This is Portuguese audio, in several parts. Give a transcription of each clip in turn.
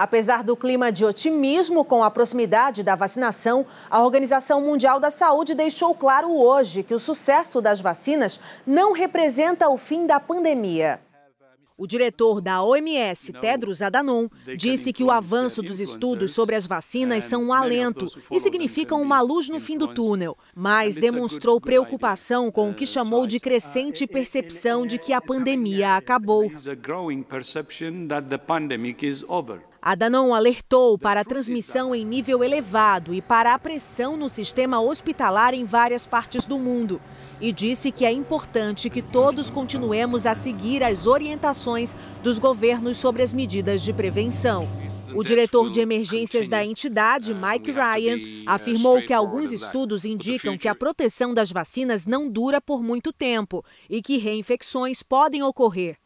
Apesar do clima de otimismo com a proximidade da vacinação, a Organização Mundial da Saúde deixou claro hoje que o sucesso das vacinas não representa o fim da pandemia. O diretor da OMS, Tedros Adhanom, disse que o avanço dos estudos sobre as vacinas são um alento e significam uma luz no fim do túnel, mas demonstrou preocupação com o que chamou de crescente percepção de que a pandemia acabou. A Danon alertou para a transmissão em nível elevado e para a pressão no sistema hospitalar em várias partes do mundo e disse que é importante que todos continuemos a seguir as orientações dos governos sobre as medidas de prevenção. O diretor de emergências da entidade, Mike Ryan, afirmou que alguns estudos indicam que a proteção das vacinas não dura por muito tempo e que reinfecções podem ocorrer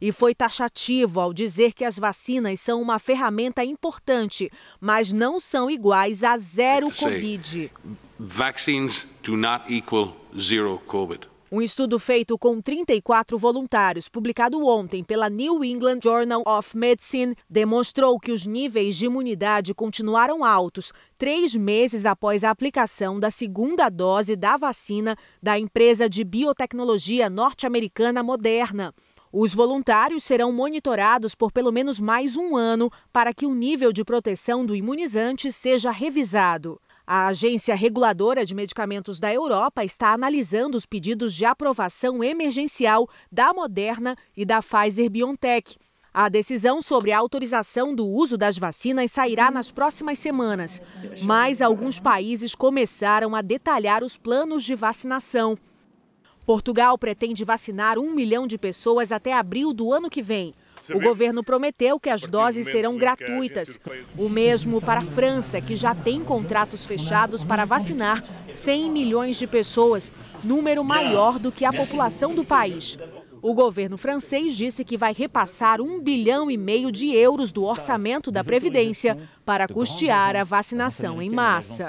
e foi taxativo ao dizer que as vacinas são uma ferramenta importante, mas não são iguais a zero Covid. Vaccines do not equal zero COVID. Um estudo feito com 34 voluntários, publicado ontem pela New England Journal of Medicine, demonstrou que os níveis de imunidade continuaram altos três meses após a aplicação da segunda dose da vacina da empresa de biotecnologia norte-americana Moderna. Os voluntários serão monitorados por pelo menos mais um ano para que o nível de proteção do imunizante seja revisado. A Agência Reguladora de Medicamentos da Europa está analisando os pedidos de aprovação emergencial da Moderna e da Pfizer BioNTech. A decisão sobre a autorização do uso das vacinas sairá nas próximas semanas, mas alguns países começaram a detalhar os planos de vacinação. Portugal pretende vacinar um milhão de pessoas até abril do ano que vem. O governo prometeu que as doses serão gratuitas. O mesmo para a França, que já tem contratos fechados para vacinar 100 milhões de pessoas, número maior do que a população do país. O governo francês disse que vai repassar um bilhão e meio de euros do orçamento da Previdência para custear a vacinação em massa.